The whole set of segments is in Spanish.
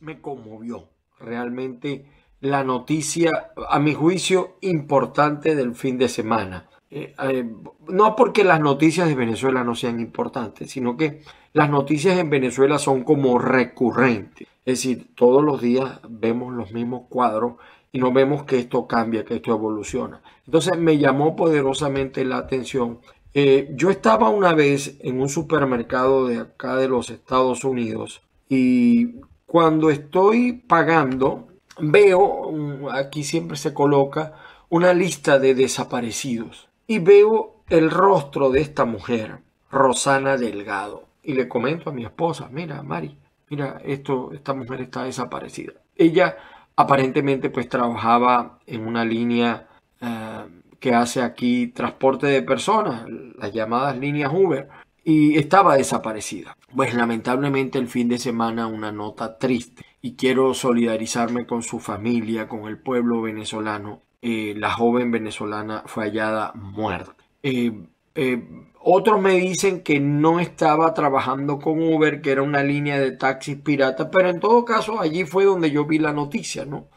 me conmovió realmente la noticia, a mi juicio, importante del fin de semana. Eh, eh, no porque las noticias de Venezuela no sean importantes, sino que las noticias en Venezuela son como recurrentes. Es decir, todos los días vemos los mismos cuadros y no vemos que esto cambia, que esto evoluciona. Entonces me llamó poderosamente la atención. Eh, yo estaba una vez en un supermercado de acá de los Estados Unidos y cuando estoy pagando, veo, mm, aquí siempre se coloca una lista de desaparecidos y veo el rostro de esta mujer, Rosana Delgado. Y le comento a mi esposa, mira, Mari, mira, esto, esta mujer está desaparecida. Ella aparentemente pues trabajaba en una línea eh, que hace aquí transporte de personas, las llamadas líneas Uber y estaba desaparecida. Pues lamentablemente el fin de semana una nota triste y quiero solidarizarme con su familia, con el pueblo venezolano. Eh, la joven venezolana fue hallada muerta. Eh, eh, otros me dicen que no estaba trabajando con Uber, que era una línea de taxis pirata. pero en todo caso allí fue donde yo vi la noticia, ¿no?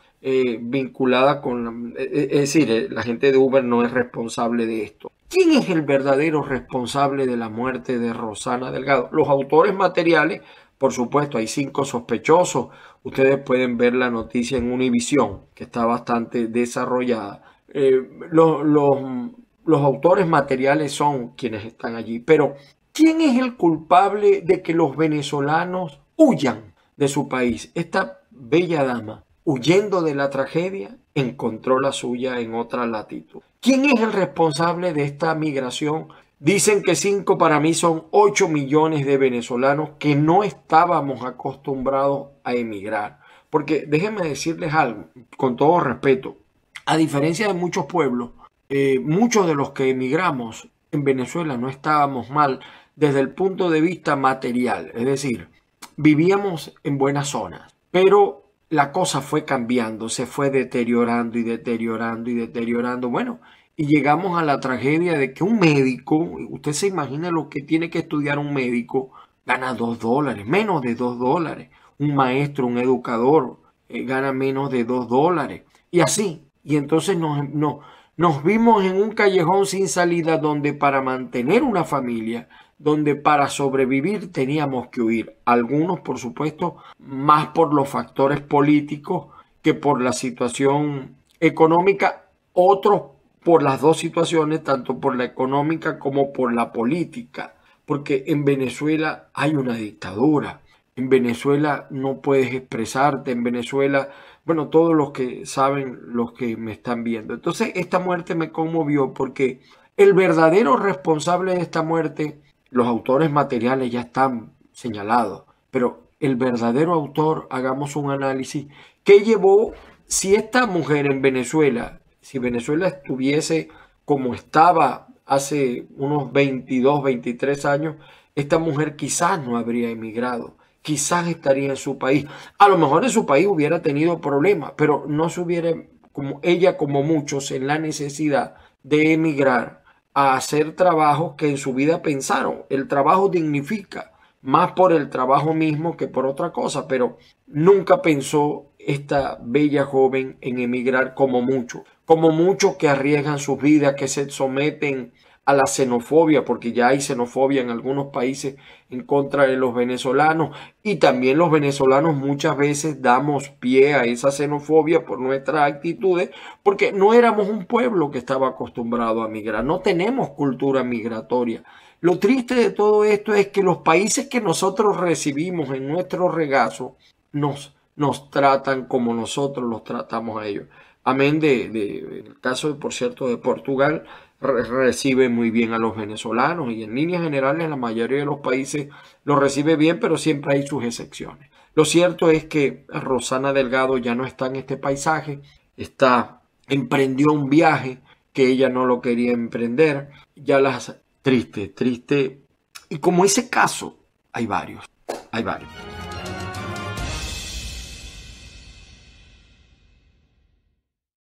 vinculada con... es decir, la gente de Uber no es responsable de esto. ¿Quién es el verdadero responsable de la muerte de Rosana Delgado? Los autores materiales, por supuesto, hay cinco sospechosos. Ustedes pueden ver la noticia en Univisión, que está bastante desarrollada. Eh, los autores materiales son quienes están allí. Pero, ¿quién es el culpable de que los venezolanos huyan de su país? Esta bella dama, huyendo de la tragedia, encontró la suya en otra latitud. ¿Quién es el responsable de esta migración? Dicen que cinco para mí son 8 millones de venezolanos que no estábamos acostumbrados a emigrar. Porque déjenme decirles algo, con todo respeto, a diferencia de muchos pueblos, eh, muchos de los que emigramos en Venezuela no estábamos mal desde el punto de vista material, es decir, vivíamos en buenas zonas, pero la cosa fue cambiando, se fue deteriorando y deteriorando y deteriorando. Bueno, y llegamos a la tragedia de que un médico, usted se imagina lo que tiene que estudiar un médico, gana dos dólares, menos de dos dólares. Un maestro, un educador, eh, gana menos de dos dólares. Y así. Y entonces no, nos vimos en un callejón sin salida donde para mantener una familia donde para sobrevivir teníamos que huir, algunos por supuesto más por los factores políticos que por la situación económica, otros por las dos situaciones, tanto por la económica como por la política, porque en Venezuela hay una dictadura, en Venezuela no puedes expresarte, en Venezuela, bueno, todos los que saben, los que me están viendo. Entonces, esta muerte me conmovió porque el verdadero responsable de esta muerte los autores materiales ya están señalados, pero el verdadero autor, hagamos un análisis, ¿qué llevó si esta mujer en Venezuela, si Venezuela estuviese como estaba hace unos 22, 23 años, esta mujer quizás no habría emigrado, quizás estaría en su país. A lo mejor en su país hubiera tenido problemas, pero no se hubiera, como ella como muchos, en la necesidad de emigrar a hacer trabajos que en su vida pensaron. El trabajo dignifica más por el trabajo mismo que por otra cosa, pero nunca pensó esta bella joven en emigrar como muchos como muchos que arriesgan sus vidas, que se someten a la xenofobia, porque ya hay xenofobia en algunos países en contra de los venezolanos y también los venezolanos muchas veces damos pie a esa xenofobia por nuestras actitudes, porque no éramos un pueblo que estaba acostumbrado a migrar, no tenemos cultura migratoria. Lo triste de todo esto es que los países que nosotros recibimos en nuestro regazo nos, nos tratan como nosotros los tratamos a ellos. Amén de, de, el caso, por cierto, de Portugal, recibe muy bien a los venezolanos y en líneas generales la mayoría de los países lo recibe bien, pero siempre hay sus excepciones. Lo cierto es que Rosana Delgado ya no está en este paisaje, está emprendió un viaje que ella no lo quería emprender, ya las triste, triste. Y como ese caso, hay varios, hay varios.